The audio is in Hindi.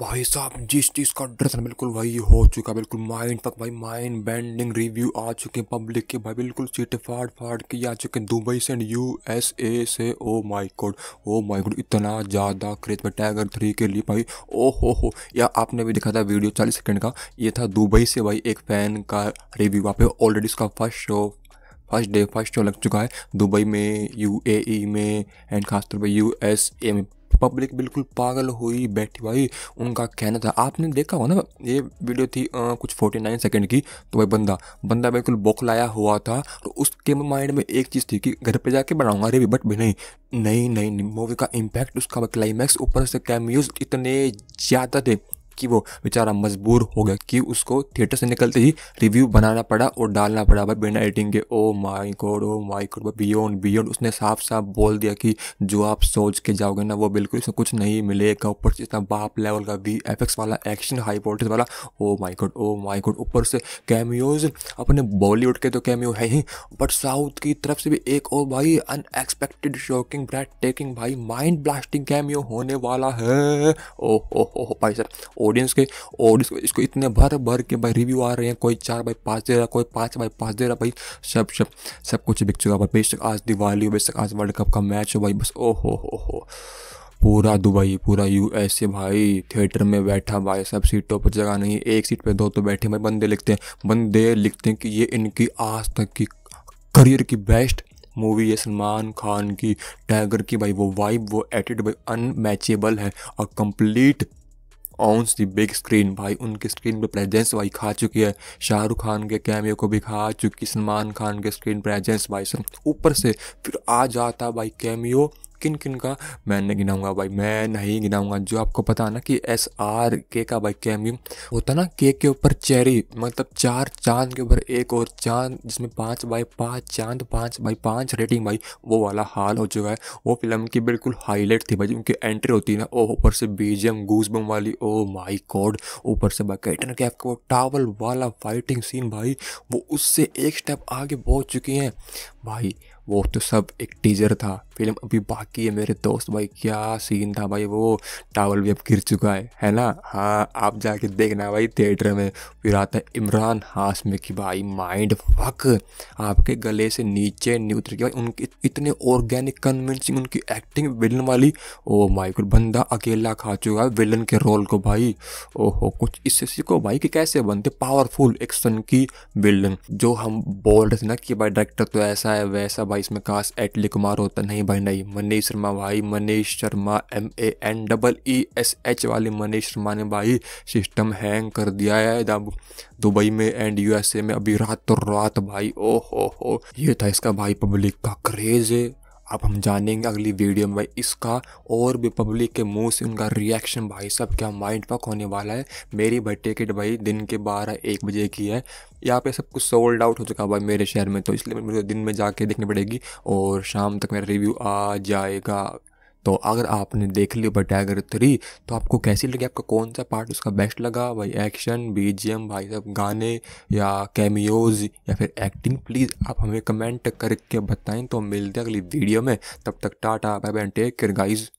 भाई साहब जिस चीज़ का ड्रेस बिल्कुल वही हो चुका बिल्कुल माइंड तक भाई माइंड बेंडिंग रिव्यू आ चुके पब्लिक के भाई बिल्कुल सीटें फाड़ फाड़ के आ चुके दुबई से एंड यू एस ए से ओ my code O my code इतना ज़्यादा क्रेज पर टाइगर थ्री के लिए भाई ओ हो हो या आपने भी देखा था वीडियो चालीस सेकेंड का ये था दुबई से भाई एक फ़ैन का रिव्यू वहाँ पे ऑलरेडी इसका first show first day first show लग चुका है दुबई में यू e में एंड खासतौर पर यू एस ए में पब्लिक बिल्कुल पागल हुई बैठी भाई उनका कहना था आपने देखा हो ना ये वीडियो थी आ, कुछ फोर्टी नाइन सेकेंड की तो भाई बंदा बंदा बिल्कुल बौखलाया हुआ था तो उसके माइंड में एक चीज़ थी कि घर पर जाके बनाऊंगा अरे भी बट भी नहीं नहीं नहीं मूवी का इम्पैक्ट उसका क्लाइमैक्स ऊपर से कैमियोज इतने ज़्यादा थे कि वो बेचारा मजबूर हो गया कि उसको थिएटर से निकलते ही रिव्यू बनाना पड़ा और डालना पड़ा भाई बिना एडिटिंग के oh my god oh my god beyond beyond उसने साफ साफ बोल दिया कि जो आप सोच के जाओगे ना वो बिल्कुल इसमें कुछ नहीं मिलेगा ऊपर से इतना बाप लेवल का वी एफ वाला एक्शन हाई वोल्टेज वाला oh my god oh my God ऊपर से कैमियोज अपने बॉलीवुड के तो कैमियो है ही बट साउथ की तरफ से भी एक ओ भाई अनएक्सपेक्टेड शॉकिंग ब्रेड टेकिंग भाई माइंड ब्लास्टिंग कैमियो होने वाला है ओ ओ ओ भाई सर ऑडियंस के और इसको इसको इतने भर भर के भाई रिव्यू आ रहे हैं कोई चार बाई पाँच दे रहा कोई पाँच बाई पाँच दे रहा भाई सब सब सब कुछ बिक चुका भाई बेशक आज दिवाली हो बेशक आज वर्ल्ड कप का मैच हो भाई बस ओ हो हो हो पूरा दुबई पूरा यू एस ए भाई थिएटर में बैठा भाई सब सीटों पर जगह नहीं एक सीट पर दो तो बैठे भाई बंदे लिखते हैं बंदे लिखते हैं कि ये इनकी आज तक की करियर की बेस्ट मूवी है सलमान खान की टाइगर की भाई वो वाइब वो एटीट्यूड भाई अनमैचेबल है और complete on the big screen भाई उनकी स्क्रीन पे प्रेजेंस भाई खा चुकी है शाहरुख खान के कैमियो को भी खा चुकी सलमान खान के स्क्रीन प्रेजेंस भाई सर ऊपर से फिर आ जाता भाई कैमियो किन किन का मैं नहीं गिनाऊंगा भाई मैं नहीं गिनाऊंगा जो आपको पता ना कि एस आर के का भाई कैमियम होता ना केक के ऊपर चेरी मतलब चार चांद के ऊपर एक और चांद जिसमें पाँच बाई पाँच चांद पाँच बाई पाँच रेटिंग भाई वो वाला हाल हो चुका है वो फिल्म की बिल्कुल हाईलाइट थी भाई उनकी एंट्री होती है ना ओ ऊपर से बीजम गूस बम वाली ओ माई कॉड ऊपर से भाई कैटन कैफ का वो टावल वाला फाइटिंग सीन भाई वो उससे एक स्टेप आगे पहुँच चुकी हैं भाई वो तो सब एक टीजर था फिल्म अभी बाकी है मेरे दोस्त भाई क्या सीन था भाई वो टावल भी अब गिर चुका है है ना हाँ आप जाके देखना भाई थिएटर में फिर आता है इमरान हाशमी की भाई माइंड फक आपके गले से नीचे नहीं उतर के भाई उनके इतने ऑर्गेनिक कन्विंसिंग उनकी एक्टिंग विलन वाली ओ माई को बंदा अकेला खा चुका है विलन के रोल को भाई ओहो कुछ इससे सीखो भाई कि कैसे बनते पावरफुल एक्शन की विलन जो हम बोल रहे थे ना कि भाई डायरेक्टर तो ऐसा है वैसा भाई इसमें खास एटली कुमार होता नहीं भाई नहीं मनीष शर्मा भाई Manish Sharma M A N double E S H वाले मनीष शर्मा ने भाई सिस्टम हैंग कर दिया है दुबई में एंड यूएसए में अभी रात तो रात भाई ओ हो हो ये था इसका भाई पब्लिक का क्रेज अब हम जानेंगे अगली वीडियो में भाई इसका और भी पब्लिक के मुंह से उनका रिएक्शन भाई सब क्या माइंड पक होने वाला है मेरी भाई टिकट भाई दिन के बारह एक बजे की है यहाँ पे सब कुछ सोल्ड आउट हो चुका भाई मेरे शहर में तो इसलिए मुझे दिन में जाके देखनी पड़ेगी और शाम तक मेरा रिव्यू आ जाएगा तो अगर आपने देख ली भाई टाइगर थ्री तो आपको कैसी लगी आपका कौन सा पार्ट उसका बेस्ट लगा भाई एक्शन बीजीएम भाई सब गाने या कैमियोज या फिर एक्टिंग प्लीज़ आप हमें कमेंट करके बताएं तो मिलते हैं अगली वीडियो में तब तक tata bye bye take care guys